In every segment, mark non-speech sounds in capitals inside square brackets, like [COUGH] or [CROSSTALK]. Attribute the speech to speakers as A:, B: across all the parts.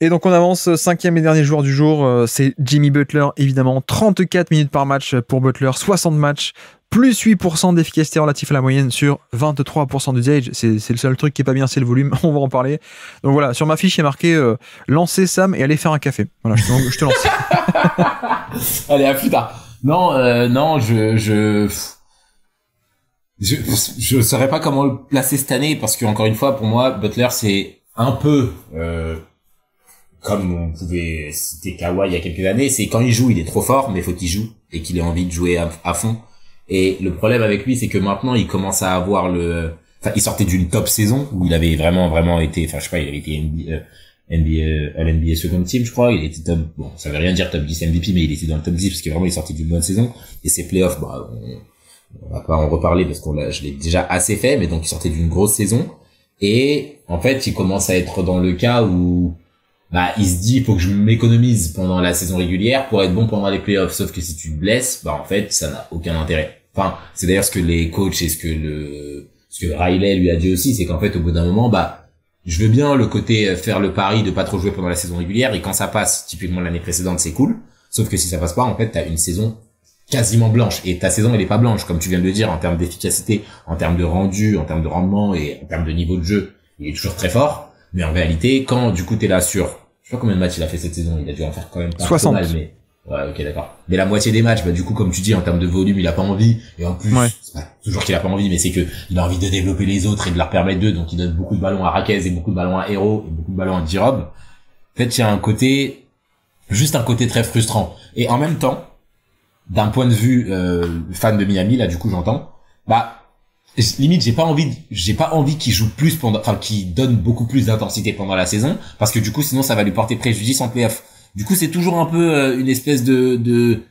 A: Et donc on avance, euh, cinquième et dernier joueur du jour, euh, c'est Jimmy Butler, évidemment. 34 minutes par match euh, pour Butler, 60 matchs, plus 8% d'efficacité relative à la moyenne sur 23% d'usage. C'est le seul truc qui est pas bien, c'est le volume, [LAUGHS] on va en parler. Donc voilà, sur ma fiche, il est marqué lancer Sam et aller faire un café. Voilà, je te,
B: lance. [LAUGHS] allez, à plus tard. Non, non, je... je je, saurais pas comment le placer cette année parce que une fois pour moi Butler c'est un peu comme on pouvait citer Kawhi il y a quelques années, c'est quand il joue, il est trop fort, mais faut qu'il joue et qu'il ait envie de jouer à, fond. Et le problème avec lui, c'est que maintenant, il commence à avoir le, enfin, il sortait d'une top saison où il avait vraiment, vraiment été, enfin, je sais pas, il avait été NBA, NBA, NBA Second Team, je crois. Il était top, bon, ça veut rien dire top 10 MVP, mais il était dans le top 10 parce que vraiment, il sortait d'une bonne saison. Et ses playoffs, bah, on, on va pas en reparler parce qu'on l'a, je l'ai déjà assez fait, mais donc il sortait d'une grosse saison. Et, en fait, il commence à être dans le cas où, bah il se dit il faut que je m'économise pendant la saison régulière pour être bon pendant les playoffs. Sauf que si tu te blesses, bah en fait ça n'a aucun intérêt. Enfin, c'est d'ailleurs ce que les coachs et ce que le ce que Riley lui a dit aussi, c'est qu'en fait au bout d'un moment, bah je veux bien le côté euh, faire le pari de pas trop jouer pendant la saison régulière et quand ça passe, typiquement l'année précédente, c'est cool. Sauf que si ça passe pas, en fait t'as une saison quasiment blanche et ta saison elle est pas blanche comme tu viens de le dire en termes d'efficacité, en termes de rendu, en termes de rendement et en termes de niveau de jeu, il est toujours très fort. Mais en réalité, quand du coup t'es là sur je sais pas combien de matchs il a fait cette saison, il a dû en faire quand même pas 60. Mal, mais ouais, ok, d'accord. Mais la moitié des matchs, bah du coup, comme tu dis, en termes de volume, il a pas envie. Et en plus, c'est pas toujours qu'il a pas envie, mais c'est que il a envie de développer les autres et de leur permettre d'eux. Donc il donne beaucoup de ballons à Raquez et beaucoup de ballons à Hero et beaucoup de ballons à Dirob. en fait il y a un côté, juste un côté très frustrant. Et en même temps, d'un point de vue euh, fan de Miami, là, du coup, j'entends, bah limite j'ai pas envie j'ai pas envie qu'il joue plus pendant enfin qu'il donne beaucoup plus d'intensité pendant la saison parce que du coup sinon ça va lui porter préjudice en playoff du coup c'est toujours un peu euh, une espèce de de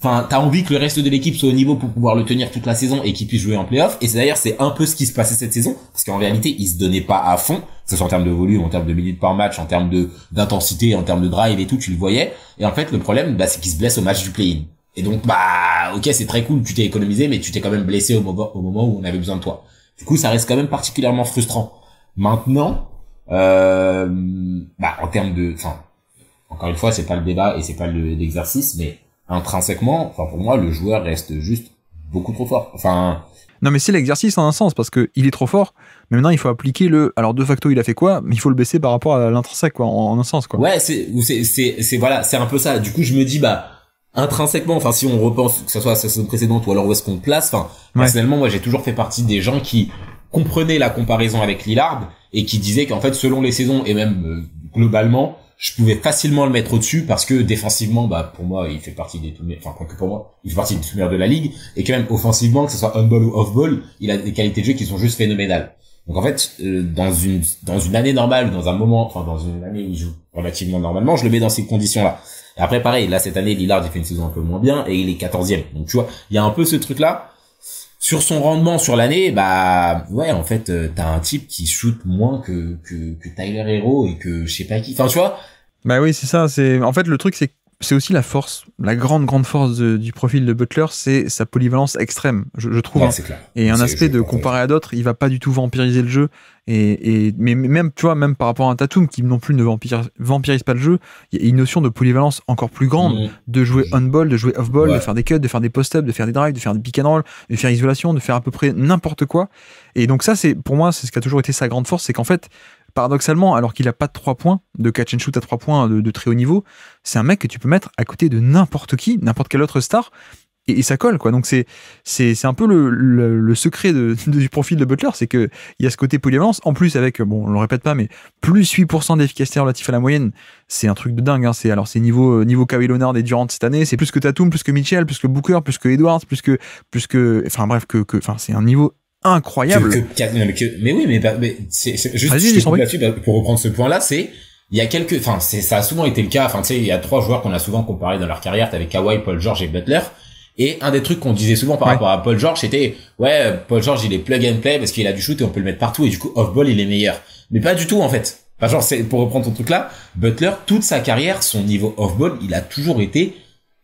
B: enfin t'as envie que le reste de l'équipe soit au niveau pour pouvoir le tenir toute la saison et qu'il puisse jouer en playoff et d'ailleurs c'est un peu ce qui se passait cette saison parce qu'en réalité il se donnait pas à fond que ce soit en termes de volume en termes de minutes par match en termes de d'intensité en termes de drive et tout tu le voyais et en fait le problème bah, c'est qu'il se blesse au match du play-in et donc, bah, ok, c'est très cool, tu t'es économisé, mais tu t'es quand même blessé au, au moment où on avait besoin de toi. Du coup, ça reste quand même particulièrement frustrant. Maintenant, euh, bah, en termes de, enfin, encore une fois, c'est pas le débat et c'est pas l'exercice, mais intrinsèquement, enfin, pour moi, le joueur reste juste
A: beaucoup trop fort. Enfin. Non, mais c'est l'exercice en un sens parce que il est trop fort. Mais maintenant, il faut appliquer le. Alors, de facto, il a fait quoi Mais il faut le baisser par rapport à l'intrinsèque, quoi, en, un sens, quoi.
B: Ouais, c'est, c'est, c'est, voilà, c'est un peu ça. Du coup, je me dis, bah intrinsèquement, enfin si on repense que ce soit à sa saison précédente ou alors où est-ce qu'on place, enfin personnellement moi j'ai toujours fait partie des gens qui comprenaient la comparaison avec Lillard et qui disaient qu'en fait selon les saisons et même euh, globalement je pouvais facilement le mettre au-dessus parce que défensivement bah pour moi il fait partie des tout enfin il fait partie des meilleurs de la ligue et quand même offensivement que ce soit un ball ou off ball il a des qualités de jeu qui sont juste phénoménales donc en fait, euh, dans une dans une année normale, dans un moment, enfin dans une année où il joue relativement normalement, je le mets dans ces conditions-là. Et après, pareil, là cette année, Lillard il fait une saison un peu moins bien et il est 14e. Donc tu vois, il y a un peu ce truc-là. Sur son rendement sur l'année, bah ouais, en
A: fait, euh, t'as un type qui shoot moins que, que, que Tyler Hero et que je sais pas qui. Enfin, tu vois. Bah oui, c'est ça. C'est en fait le truc, c'est c'est aussi la force, la grande, grande force du profil de Butler, c'est sa polyvalence extrême, je, trouve. Hein. Et un aspect de comparer à d'autres, il va pas du tout vampiriser le jeu. Et, mais même, tu vois, même par rapport à un Tatum qui non plus ne vampirise, pas le jeu, il y a une notion de polyvalence encore plus grande, mm. de jouer mm. on-ball, de jouer off-ball, de faire des cuts, de faire des post-ups, de faire des drives, de faire des pick and roll, de faire isolation, de faire à peu près n'importe quoi. Et donc ça, c'est pour moi, c'est ce qui a toujours été sa grande force, c'est qu'en fait, paradoxalement, alors qu'il a pas de 3 points, de catch and shoot à 3 points de, très haut niveau, c'est un mec que tu peux mettre à côté de n'importe qui, n'importe quelle autre star, et, ça colle, quoi. Donc c'est c'est un peu le, secret [LAUGHS] du profil de Butler, c'est que il y a ce côté polyvalence. En plus avec, bon, on le répète pas, mais plus 8% d'efficacité relative à la moyenne, c'est un truc de dingue. Hein. C'est alors c'est niveau niveau Kawhi Leonard et Durant cette année, c'est plus que Tatum, plus que Mitchell, plus que Booker, plus que Edwards, plus que plus que, enfin bref que que, c'est un niveau incroyable.
B: mais, oui, mais, bah, c'est, juste bah, pour reprendre ce point-là, c'est il y a quelques, enfin c'est ça a souvent été le cas. Enfin tu sais, il y a trois joueurs qu'on a souvent comparé dans leur carrière. T'avais Kawhi, Paul George et Butler. Et un des trucs qu'on disait souvent par rapport à Paul George, c'était ouais, Paul George il est plug and play parce qu'il a du shoot et on peut le mettre partout et du coup off ball il est meilleur. Mais pas du tout en fait. Enfin genre c'est pour reprendre ton truc là, Butler toute sa carrière, son niveau off ball, il a toujours été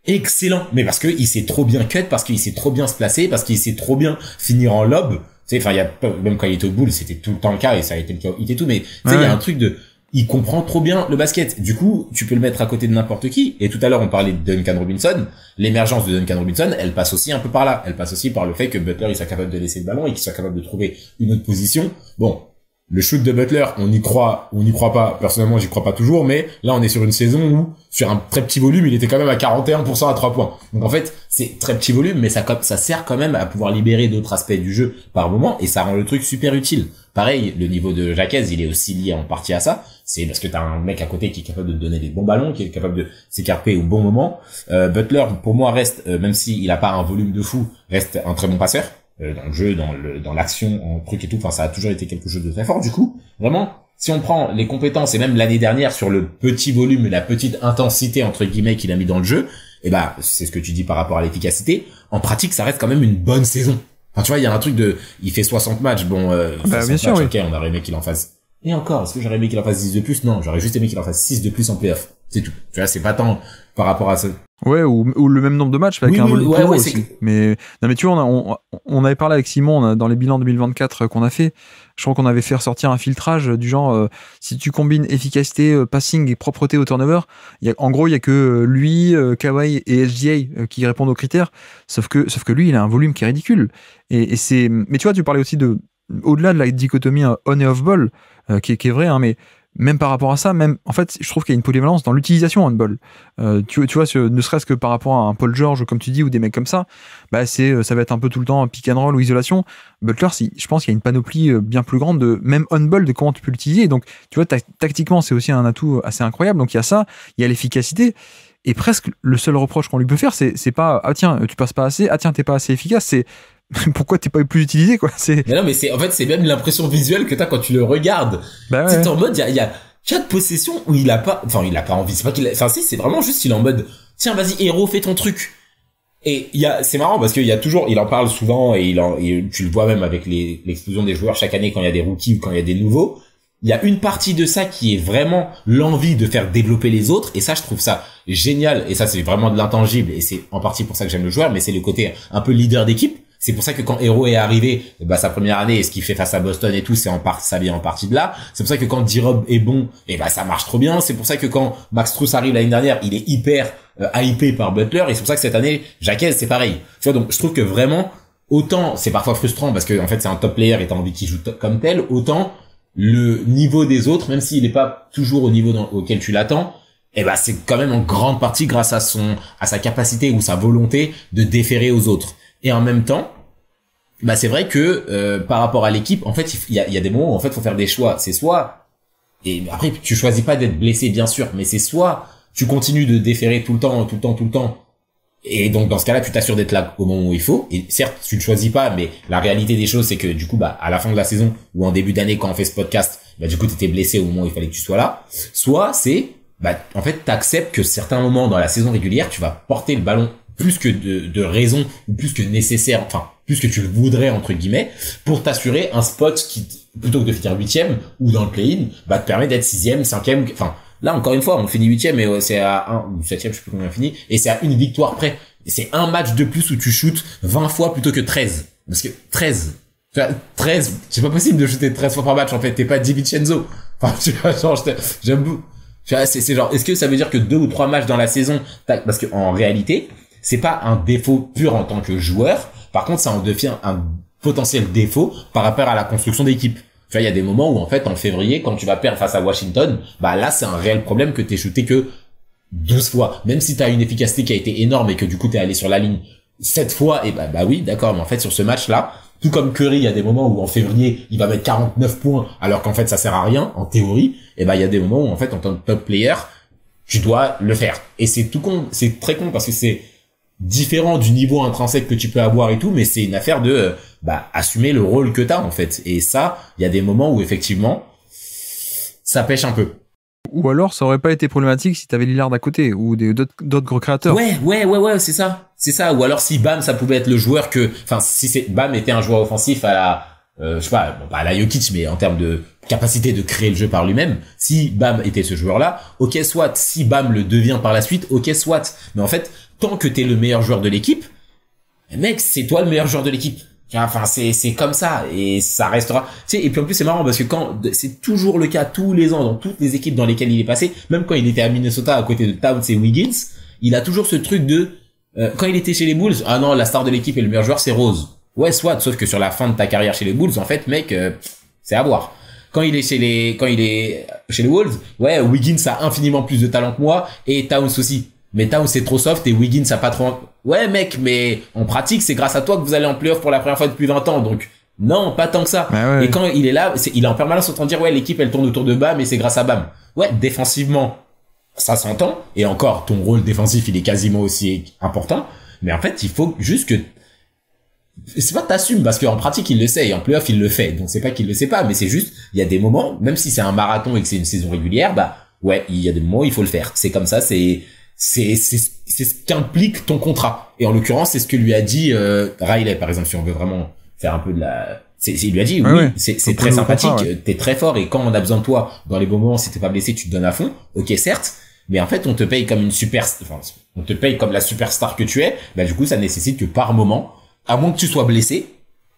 B: excellent. Mais parce que il sait trop bien cut, parce qu'il sait trop bien se placer, parce qu'il sait trop bien finir en lobe. Tu sais, enfin, il y a, même quand il était au boule, c'était tout le temps le cas et ça a été il était tout. Mais tu sais, il y a un truc de, il comprend trop bien le basket. Du coup, tu peux le mettre à côté de n'importe qui. Et tout à l'heure, on parlait de Duncan Robinson. L'émergence de Duncan Robinson, elle passe aussi un peu par là. Elle passe aussi par le fait que Butler, il soit capable de laisser le ballon et qu'il soit capable de trouver une autre position. Bon, le shoot de Butler, on y croit on n'y croit pas. Personnellement, j'y crois pas toujours, mais là, on est sur une saison où, sur un très petit volume, il était quand même à 41% à 3 points. Donc en fait, c'est très petit volume, mais ça, ça sert quand même à pouvoir libérer d'autres aspects du jeu par moment, et ça rend le truc super utile. Pareil, le niveau de Jacques, il est aussi lié en partie à ça. C'est parce que t'as un mec à côté qui est capable de donner des bons ballons, qui est capable de s'écarper au bon moment. Euh, Butler, pour moi, reste, euh, même s'il n'a pas un volume de fou, reste un très bon passeur. Euh, dans le jeu, dans le dans l'action, en truc et tout. Enfin, ça a toujours été quelque chose de très fort. Du coup, vraiment, si on prend les compétences et même l'année dernière sur le petit volume, la petite intensité entre guillemets qu'il a mis dans le jeu, et eh ben c'est ce que tu dis par rapport à l'efficacité. En pratique, ça reste quand même une bonne saison. Enfin, tu vois, il y a un truc de, il fait 60 matchs. Bon, euh, bah, bien sûr, ok, on aurait aimé qu'il en fasse. Et encore, est-ce que j'aurais aimé qu'il en fasse 10 de plus Non, j'aurais juste aimé qu'il en fasse 6 de plus en playoff. C'est tout. Tu vois, c'est pas tant par rapport à ça.
A: Ouais, ou, ou, le même nombre de matchs avec un volume aussi. Mais, non, mais tu vois, on, a, on, avait parlé avec Simon dans les bilans 2024 euh, qu'on a fait. Je crois qu'on avait fait ressortir un filtrage euh, du genre euh, si tu combines efficacité, passing et propreté au turnover, y en gros, il y a que lui, Kawhi et SGA qui répondent aux critères. Sauf que, sauf que lui, il a un volume qui est ridicule. Et, c'est. Mais tu vois, tu parlais aussi de au-delà de la dichotomie on et off ball, qui, qui, est vrai, hein, mais même par rapport à ça, même en fait, je trouve qu'il y a une polyvalence dans l'utilisation handball. Euh, tu, vois, ce, ne serait-ce que par rapport à un Paul George, comme tu dis, ou des mecs comme ça, bah c'est, euh, ça va être un peu tout le temps pick and roll ou isolation. Butler, si, je pense qu'il y a une panoplie euh, bien plus grande de même handball de comment tu peux l'utiliser. Donc, tu vois, tactiquement, c'est aussi un atout assez incroyable. Donc, il y a ça, il y a l'efficacité. Et presque le seul reproche qu'on lui peut faire, c'est, c'est pas ah tiens, tu passes pas assez, ah tiens, t'es pas assez efficace. C'est [LAUGHS] pourquoi t'es pas plus utilisé quoi c'est mais
B: non mais c'est en fait c'est même l'impression visuelle que t'as quand tu le regardes c'est bah en mode il y a, y a quatre possessions où il a pas enfin il a pas envie c'est pas qu'il enfin si c'est vraiment juste il est en mode tiens vas-y héros fais ton truc et il y a c'est marrant parce qu'il y a toujours il en parle souvent et il tu le vois même avec l'explosion des joueurs chaque année quand il y a des rookies ou quand il y a des nouveaux il y a une partie de ça qui est vraiment l'envie de faire développer les autres et ça je trouve ça génial et ça c'est vraiment de l'intangible et c'est en partie pour ça que j'aime le joueur mais c'est le côté un peu leader d'équipe c'est pour ça que quand Hero est arrivé, bah, sa première année et ce qu'il fait face à Boston et tout, c'est en partie, ça vient en partie de là. C'est pour ça que quand D-Rob est bon, et eh bah, ben, ça marche trop bien. C'est pour ça que quand Max Truss arrive l'année dernière, il est hyper euh, hypé par Butler et c'est pour ça que cette année, Jaquez, c'est pareil. Tu donc je trouve que vraiment, autant c'est parfois frustrant parce que en fait c'est un top player et t'as envie qu'il joue comme tel, autant le niveau des autres, même s'il n'est pas toujours au niveau auquel tu l'attends, eh ben c'est quand même en grande partie grâce à son à sa capacité ou sa volonté de déférer aux autres. Et en même temps, bah c'est vrai que euh, par rapport à l'équipe, en fait, il y a, y a, des moments où en fait faut faire des choix. C'est soit et après tu choisis pas d'être blessé bien sûr, mais c'est soit tu continues de déférer tout le temps, tout le temps, tout le temps. Et donc dans ce cas-là, tu t'assures d'être là au moment où il faut. Et certes, tu ne choisis pas, mais la réalité des choses, c'est que du coup, bah à la fin de la saison ou en début d'année, quand on fait ce podcast, bah du coup, tu étais blessé au moment où il fallait que tu sois là. Soit c'est bah en fait, tu acceptes que certains moments dans la saison régulière, tu vas porter le ballon plus que de, de raison, plus que nécessaire, enfin, plus que tu le voudrais, entre guillemets, pour t'assurer un spot qui, plutôt que de finir huitième ou dans le play-in, bah, te permet d'être sixième, cinquième, enfin, là, encore une fois, on finit huitième et euh, c'est à un, ou septième, je sais plus combien on et c'est à une victoire près. C'est un match de plus où tu shootes 20 fois plutôt que 13. Parce que 13, 13, c'est pas possible de shooter 13 fois par match, en fait. T'es pas Di Vincenzo. [LAUGHS] Enfin, tu vois, genre, j'aime beaucoup. C'est genre, est-ce que ça veut dire que deux ou trois matchs dans la saison, parce que en réalité, c'est pas un défaut pur en tant que joueur. Par contre, ça en devient un potentiel défaut par rapport à la construction d'équipe. Tu il y a des moments où en fait en février, quand tu vas perdre face à Washington, bah là c'est un réel problème que t'es shooté que 12 fois, même si t'as une efficacité qui a été énorme et que du coup t'es allé sur la ligne 7 fois, et bah, bah oui, d'accord, mais en fait sur ce match-là, tout comme Curry, il y a des moments où en février, il va mettre 49 points, alors qu'en fait ça sert à rien, en théorie, et bah il y a des moments où en fait en tant que top player, tu dois le faire. Et c'est tout con, c'est très con parce que c'est différent du niveau intrinsèque que tu peux avoir et tout, mais c'est une affaire de euh, bah, assumer le rôle que t'as en fait. Et ça, il y a des moments où effectivement,
A: ça pêche un peu. Ou alors, ça aurait pas été problématique si t'avais Lillard à côté ou d'autres gros créateurs. Ouais, ouais, ouais, ouais, c'est ça, c'est ça. Ou alors si
B: Bam, ça pouvait être le joueur que, enfin, si Bam était un joueur offensif à la, euh, je sais pas, bon, pas à la Jokic, mais en termes de capacité de créer le jeu par lui-même, si Bam était ce joueur-là, ok soit, si Bam le devient par la suite, ok soit. Mais en fait, tant que t'es le meilleur joueur de l'équipe, eh mec, c'est toi le meilleur joueur de l'équipe. Enfin, c'est, comme ça et ça restera. Tu sais, et puis en plus c'est marrant parce que quand c'est toujours le cas tous les ans dans toutes les équipes dans lesquelles il est passé, même quand il était à Minnesota à côté de Towns et Wiggins, il a toujours ce truc de euh, quand il était chez les Bulls, ah non, la star de l'équipe et le meilleur joueur c'est Rose. Ouais, soit sauf que sur la fin de ta carrière chez les Bulls, en fait, mec, euh, c'est à voir quand il est chez les quand il est chez les Wolves, ouais, Wiggins a infiniment plus de talent que moi et Towns aussi. Mais où c'est trop soft et Wiggins ça pas trop. Ouais mec, mais en pratique c'est grâce à toi que vous allez en playoff pour la première fois depuis 20 ans, donc non, pas tant que ça. Ah et quand il est là, il est en permanence en train de dire ouais l'équipe elle tourne autour de Bam mais c'est grâce à Bam. Ouais, défensivement ça s'entend et encore ton rôle défensif il est quasiment aussi important. Mais en fait il faut juste que c'est pas t'assumes parce qu'en pratique il le sait et en playoff il le fait donc c'est pas qu'il le sait pas mais c'est juste il y a des moments même si c'est un marathon et que c'est une saison régulière bah ouais il y a des moments où il faut le faire c'est comme ça c'est c'est c'est ce qu'implique ton contrat. Et en l'occurrence, c'est ce que lui a dit euh, Riley, par exemple, si on veut vraiment faire un peu de la. C'est, il lui a dit, ah oui, c'est, très sympathique, tu très fort et quand on a besoin de toi, dans les bons moments, si t'es pas blessé, tu te donnes à fond. Ok, certes, mais en fait, on te paye comme une super, enfin, on te paye comme la superstar que tu es. Bah, du coup, ça nécessite que par moment, à moins que tu sois blessé,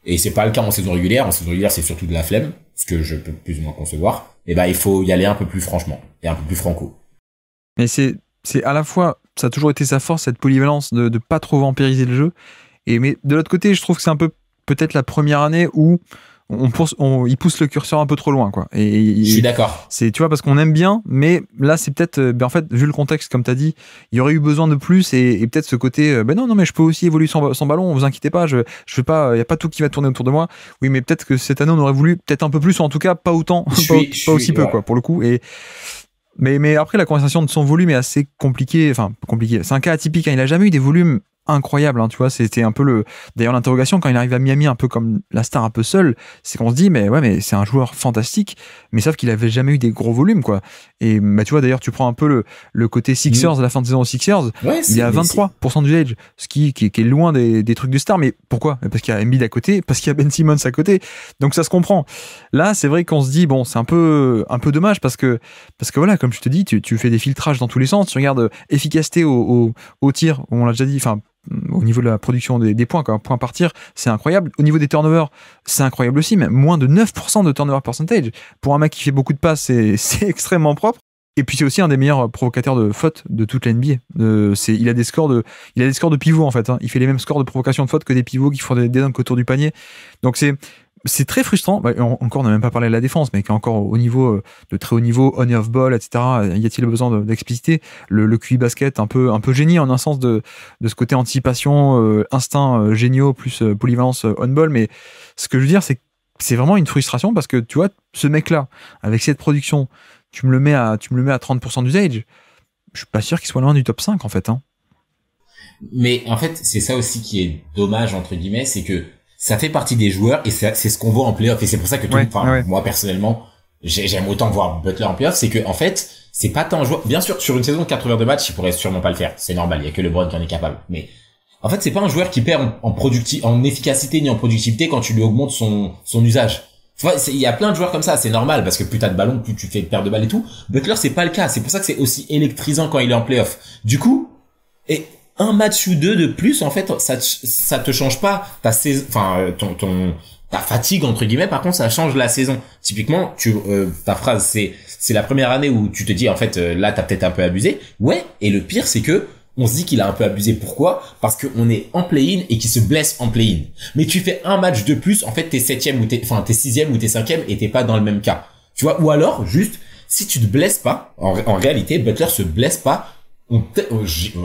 B: et c'est pas le cas en saison régulière. En saison régulière, c'est surtout de la flemme, ce que je peux plus ou moins concevoir. Et ben, il faut y aller un peu plus franchement et un peu plus franco.
A: Mais c'est c'est à la fois, ça a toujours été sa force, cette polyvalence de ne pas trop vampiriser le jeu. Et, mais de l'autre côté, je trouve que c'est un peu peut-être la première année où on, pousse, il pousse le curseur un peu trop loin quoi. Et, je suis d'accord. C'est tu vois parce qu'on aime bien, mais là c'est peut-être euh, ben en fait vu le contexte comme tu as dit, il y aurait eu besoin de plus et, peut-être ce côté euh, ben non non mais je peux aussi évoluer sans, ballon, vous inquiétez pas, je je pas il y a pas tout qui va tourner autour de moi. Oui, mais peut-être que cette année on aurait voulu peut-être un peu plus ou en tout cas pas autant, [LAUGHS] pas, aussi peu quoi pour le coup et mais, mais après, la conversation de son volume est assez compliquée. Enfin, compliquée. C'est un cas atypique. Hein. Il n'a jamais eu des volumes incroyable, hein, tu vois, c'était un peu le d'ailleurs l'interrogation quand il arrive à Miami un peu comme la star un peu seule, c'est qu'on se dit mais ouais mais c'est un joueur fantastique, mais sauf qu'il avait jamais eu des gros volumes quoi. Et bah tu vois d'ailleurs tu prends un peu le, le côté Sixers à mm. la fin de saison aux Sixers, il y a 23 du age, ce qui, qui, est loin des, des, trucs de star mais pourquoi Parce qu'il y a Embiid à côté, parce qu'il y a Ben Simmons à côté. Donc ça se comprend. Là, c'est vrai qu'on se dit bon, c'est un peu un peu dommage parce que parce que voilà, comme je te dis, tu, tu fais des filtrages dans tous les sens, tu regardes euh, efficacité au, au tir, on l'a déjà dit enfin au niveau de la production des, points, quand un point partir, c'est incroyable. Au niveau des turnovers, c'est incroyable aussi, mais moins de 9% de turnover percentage. Pour un mec qui fait beaucoup de passes, [LAUGHS] c'est extrêmement propre. Et puis c'est aussi un des meilleurs provocateurs de fautes de toute l'NBA il a des scores de, il a des scores de pivot en fait. Hein. Il fait les mêmes scores de provocation de fautes que des pivots qui font des, des autour du panier. Donc c'est, c'est très frustrant. Bah, encore, on n'a même pas parlé de la défense, mais qui est encore au niveau euh, de très haut niveau, on et off ball, etc. Euh, y a-t-il besoin d'expliciter le, le, QI basket un peu un peu génie en un sens de, de ce côté anticipation, euh, instinct géniaux plus polyvalence on ball. Mais ce que je veux dire, c'est c'est vraiment une frustration parce que tu vois ce mec-là avec cette production, tu me le mets à tu me le mets à 30% d'usage. Je suis pas sûr qu'il soit loin du top 5 en fait. Hein.
B: Mais en fait, c'est ça aussi qui est dommage entre guillemets, c'est que ça fait partie des joueurs et c'est ce qu'on voit en playoff. Et c'est pour ça que tout, moi personnellement, j'aime autant voir Butler en playoff, c'est que en fait, c'est pas tant joueur. Bien sûr, sur une saison de heures de match, il pourrait sûrement pas le faire. C'est normal, il y a que LeBron qui en est capable. Mais en fait, c'est pas un joueur qui perd en, en, en efficacité ni en productivité quand tu lui augmentes son, son usage. Il y a plein de joueurs comme ça, c'est normal parce que plus t'as de ballons, plus tu fais perdre de balles et tout. Butler, c'est pas le cas. C'est pour ça que c'est aussi électrisant quand il est en playoff. Du coup, et un match ou deux de plus, en fait, ça, ça te change pas ta saison, enfin, euh, ton, ta fatigue, entre guillemets. Par contre, ça change la saison. Typiquement, tu, euh, ta phrase, c'est, c'est la première année où tu te dis, en fait, euh, là, t'as peut-être un peu abusé. Ouais. Et le pire, c'est que, on se dit qu'il a un peu abusé. Pourquoi Parce qu'on est en play-in et qu'il se blesse en play-in. Mais tu fais un match de plus, en fait, t'es septième ou t'es, enfin, t'es sixième ou t'es cinquième et pas dans le même cas. Tu vois Ou alors, juste, si tu te blesses pas, en, en réalité, Butler se blesse pas euh,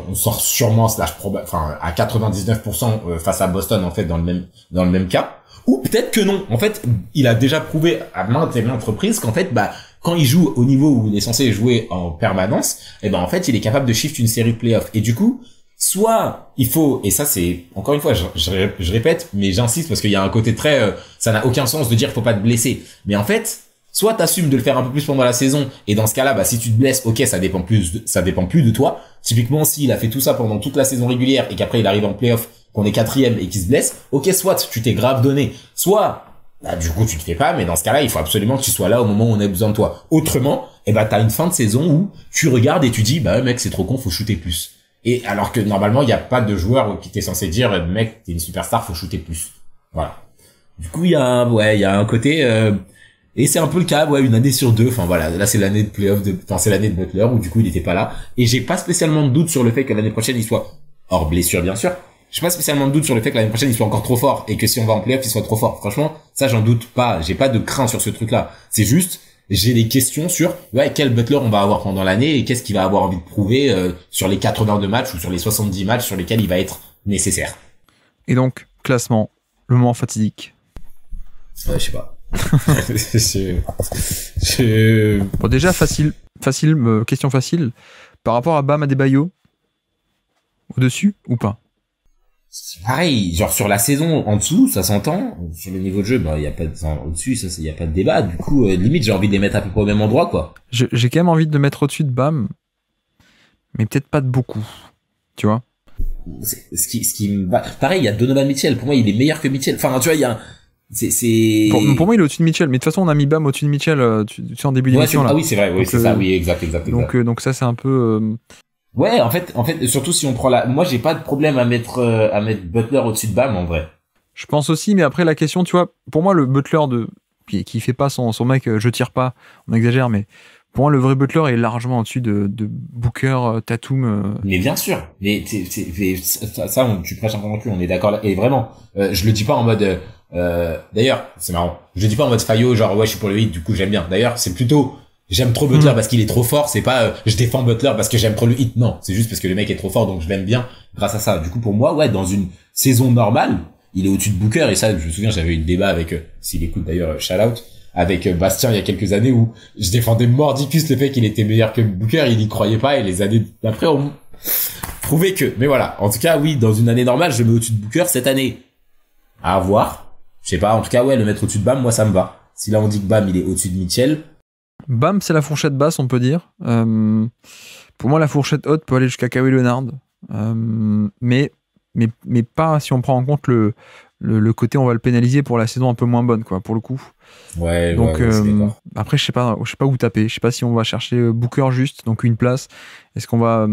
B: on, sort sûrement slash enfin à 99% euh, face à Boston en fait dans le même dans le même cas ou peut-être que non en fait il a déjà prouvé à maintes et maintes reprises qu'en fait bah quand il joue au niveau où il est censé jouer en permanence et eh ben en fait il est capable de shift une série de playoff et du coup soit il faut et ça c'est encore une fois je, répète mais j'insiste parce qu'il y a un côté très euh, ça n'a aucun sens de dire faut pas te blesser mais en fait Soit t'assumes de le faire un peu plus pendant la saison, et dans ce cas-là, bah, si tu te blesses, ok, ça dépend plus, de, ça dépend plus de toi. Typiquement, s'il a fait tout ça pendant toute la saison régulière et qu'après il arrive en playoff, qu'on est quatrième et qu'il se blesse, ok, soit tu t'es grave donné, soit bah, du coup, tu te fais pas, mais dans ce cas-là, il faut absolument que tu sois là au moment où on a besoin de toi. Autrement, eh bah, t'as une fin de saison où tu regardes et tu dis, bah, mec, c'est trop con, faut shooter plus. Et alors que normalement, il n'y a pas de joueur qui t'est censé dire, mec, t'es une superstar, faut shooter plus. Voilà. Du coup, il y a, ouais, il y a un côté, euh, et c'est un peu le cas, ouais, une année sur deux. Enfin voilà, là c'est l'année de playoff, enfin c'est l'année de Butler où du coup il n'était pas là. Et j'ai pas spécialement de doute sur le fait que l'année prochaine il soit, hors blessure bien sûr, j'ai pas spécialement de doute sur le fait que l'année prochaine il soit encore trop fort et que si on va en playoff il soit trop fort. Franchement, ça j'en doute pas. J'ai pas de crainte sur ce truc là. C'est juste, j'ai des questions sur ouais quel Butler on va avoir pendant l'année et qu'est-ce qu'il va avoir envie de prouver euh, sur les 82 matchs ou sur les 70 matchs sur lesquels il va être nécessaire.
A: Et donc classement, le moment fatidique.
B: Ouais, je sais pas. [LAUGHS]
A: bon, déjà, facile, facile, euh, question facile. Par rapport à Bam à Adebayo, au-dessus ou pas
B: pareil, genre sur la saison en dessous, ça s'entend. Sur le niveau de jeu, bah, il a pas au-dessus, il n'y a pas de
A: débat. Du coup, euh, limite, j'ai envie de les mettre à peu près au même endroit, quoi. J'ai quand même envie de mettre au-dessus de Bam, mais peut-être pas de beaucoup, tu vois.
B: Ce qui, ce qui Pareil, il y a Donovan Mitchell. Pour moi, il est meilleur que Mitchell. Enfin, tu vois, il y a, c'est, pour, pour,
A: moi, il est au-dessus de Mitchell. Mais de toute façon, on a mis Bam au-dessus de Mitchell. Euh, tu, tu en début de d'émission là. Ah oui, c'est vrai. Oui, c'est ça. Euh, oui, exact, exact. Donc, euh, donc ça, c'est un peu. Ouais, en fait, en fait, surtout si on prend la. Moi, j'ai pas de problème à mettre à mettre Butler au-dessus de Bam en vrai. Je pense aussi, mais après la question, tu vois, pour moi, le Butler de qui, fait pas son son mec, je tire pas, on exagère, mais pour moi, le vrai Butler est largement au-dessus de, de Booker, Tatum. Mais bien
B: sûr, mais, c'est ça, on, tu prêches un convaincu, on est d'accord. Et vraiment, je le dis pas en mode, euh, d'ailleurs, c'est marrant. Je dis pas en mode faillot, genre ouais, je suis pour le hit, du coup j'aime bien. D'ailleurs, c'est plutôt j'aime trop Butler hmm. parce qu'il est trop fort. C'est pas euh, je défends Butler parce que j'aime trop le hit. Non, c'est juste parce que le mec est trop fort, donc je l'aime bien grâce à ça. Du coup, pour moi, ouais, dans une saison normale, il est au-dessus de Booker et ça, je me souviens, j'avais eu un débat avec euh, s'il écoute d'ailleurs, shout out avec Bastien il y a quelques années où je défendais mordicus le fait qu'il était meilleur que Booker, il n'y croyait pas et les années d'après on prouvé que. Mais voilà, en tout cas oui, dans une année normale, je mets au-dessus de Booker cette année. À voir. Je sais pas, en tout cas, ouais, le mettre au-dessus de Bam, moi, ça me va. Si là, on dit que Bam, il est au-dessus de Mitchell.
A: Bam, c'est la fourchette basse, on peut dire. Euh, pour moi, la fourchette haute peut aller jusqu'à Kawhi Leonard. Euh, mais, mais, mais pas si on prend en compte le, le, côté on va le pénaliser pour la saison un peu moins bonne, quoi, pour le coup.
B: Ouais, donc euh,
A: après, je sais pas, je sais pas où taper. Je sais pas si on va chercher Booker juste, donc une place. Est-ce qu'on va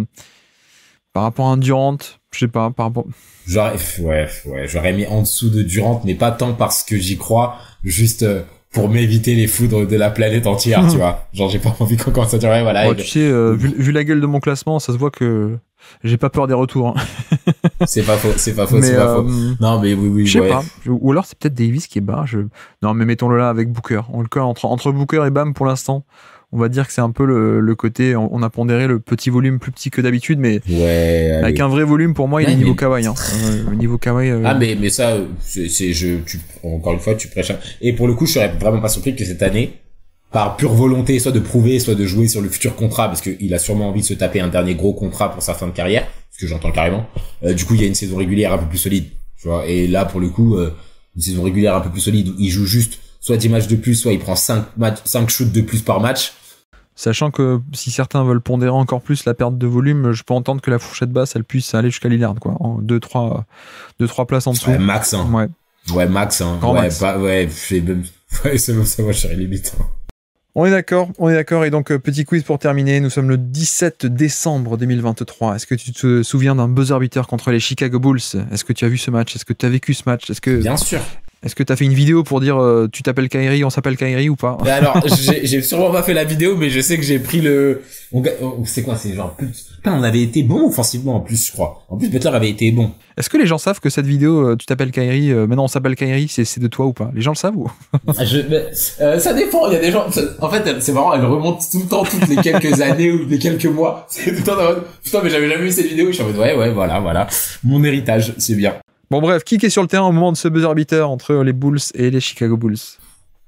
A: par rapport à Durant, je sais pas, par rapport.
B: J'aurais, ouais, ouais, j'aurais mis en dessous de Durant, mais pas tant parce que j'y crois, juste euh, pour m'éviter
A: les foudres de la planète entière, tu [LAUGHS] vois. Genre, j'ai pas envie qu'on commence à dire, voilà. Tu sais, euh, vu, la gueule de mon classement, ça se voit que j'ai pas peur des retours. Hein. [LAUGHS] c'est pas faux, c'est pas faux, c'est pas faux. Euh, non, mais oui, oui, je sais pas. Ou alors, c'est peut-être Davis qui est bas. Je... Non, mais mettons-le là avec Booker. En tout cas, entre, entre Booker et Bam pour l'instant on va dire que c'est un peu le, côté, on, a pondéré le petit volume plus petit que d'habitude, mais ouais, avec un vrai volume, pour moi, il est hein. euh, niveau kawaii. niveau kawaii. Ah mais
B: mais ça, euh, c'est je, tu, encore une fois, tu prêches. Et pour le coup, je serais vraiment pas surpris que cette année, par pure volonté, soit de prouver, soit de jouer sur le futur contrat, parce qu'il a sûrement envie de se taper un dernier gros contrat pour sa fin de carrière, ce que j'entends carrément. Euh, du coup, il y a une saison régulière un peu plus solide, tu vois. Et là, pour le coup, une saison régulière un peu plus solide, où il joue juste soit 10 matchs de plus, soit il prend
A: 5, 5 shoots de plus par match. Sachant que si certains veulent pondérer encore plus la perte de volume, je peux entendre que la fourchette basse, elle puisse aller jusqu'à Lillard, quoi. En 2-3 places en dessous. Ouais, max, hein.
B: Ouais. max, hein. ouais, ouais, c'est ça [LAUGHS] va, limite. Hein.
A: On est d'accord, on est d'accord. Et donc, euh, petit quiz pour terminer. Nous sommes le 17 décembre 2023. Est-ce que tu te souviens d'un buzz beater contre les Chicago Bulls Est-ce que tu as vu ce match Est-ce que tu as vécu ce match Est-ce que... Bien sûr. Est-ce que tu as fait une vidéo pour dire euh, tu t'appelles Kairi, on s'appelle Kairi ou pas Alors, [LAUGHS] j'ai
B: sûrement pas fait la vidéo, mais je sais que j'ai pris le. Oh, c'est quoi C'est genre
A: Putain, on avait été bon offensivement en plus, je crois. En plus, Butler avait été bon. Est-ce que les gens savent que cette vidéo, euh, tu t'appelles Kairi, euh, maintenant on s'appelle Kairi, c'est de toi ou pas Les gens le savent ou [LAUGHS]
B: ah, je, Ça dépend. Il y a des gens. en fait, c'est marrant. Elle remonte tout le temps, toutes les quelques années ou les quelques mois. [LAUGHS] C'est tout le temps. mais j'avais jamais vu cette vidéo. Je suis en mode ouais, ouais, voilà, voilà. Mon héritage, c'est bien.
A: Bon, bref, qui est sur le terrain au moment de ce buzzer beater entre les Bulls et les Chicago Bulls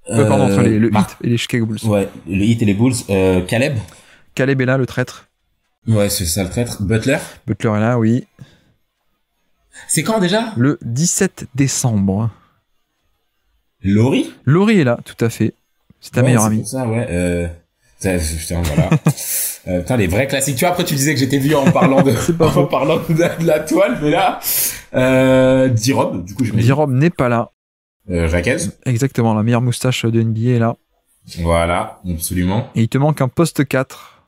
A: euh, euh Pardon, entre les, le bah. Heat
B: et les Chicago Bulls. Ouais, le Heat et les Bulls. Euh, Caleb Caleb est là, le traître.
A: Ouais, c'est ça le traître. Butler Butler est là, oui. C'est quand déjà Le 17 décembre. Laurie Laurie est là, tout à fait.
B: C'est ta meilleure amie. C'est ça, ouais. Euh... Putain, voilà. [LAUGHS] Euh, les vrais classiques. Tu vois, après, tu disais que j'étais vieux en parlant de, [LAUGHS] la toile, mais là, euh, D-Rob, du coup,
A: je D-Rob n'est pas là. jacques euh, Exactement, la meilleure moustache de NBA est là. Voilà,
B: absolument.
A: Et il te manque un poste 4.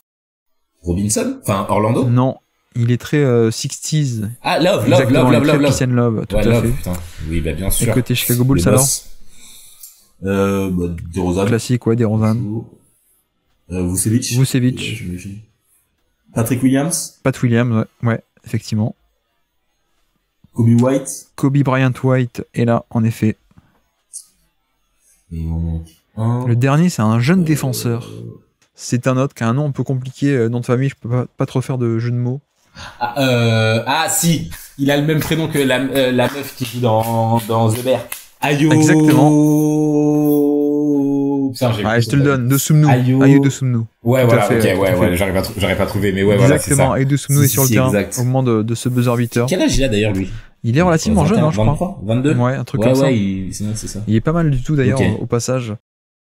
A: Robinson? Enfin, Orlando? Non. Il est très 60s. Euh, ah, Love, Love, Love, Love, Love. Love, tout à love, fait. Putain. Oui, bah, bien sûr. Et côté Chicago Bulls, alors? Euh, bah, des Classique, ouais, des Rosanne. Euh, Vucevic. Patrick Williams. Pat Williams, ouais, effectivement. Kobe White. Kobe Bryant White est là, en effet. Le dernier, c'est un jeune euh, défenseur. C'est un autre qui a un nom un peu compliqué, euh, nom de famille, je peux pas, trop faire de jeu de mots.
B: Ah, euh, ah, si, il a le même prénom que la, meuf
A: qui joue dans, dans The Bear. Oh. Exactement. Ouais, je te le donne. De Soumnou. Ayu oh. de Soumnou. Ouais, voilà, ok, ouais, ouais, j'arrive pas, à pas mais ouais, Exactement, voilà. Exactement, Ayu de Soumnou est sur le terrain au moment de, ce buzzer heures. Quel âge il a d'ailleurs, lui? Il est relativement jeune, hein, je crois. 22 Ouais, un truc ouais, comme ouais, ça. Il... c'est ça. Il est pas mal du tout d'ailleurs au passage.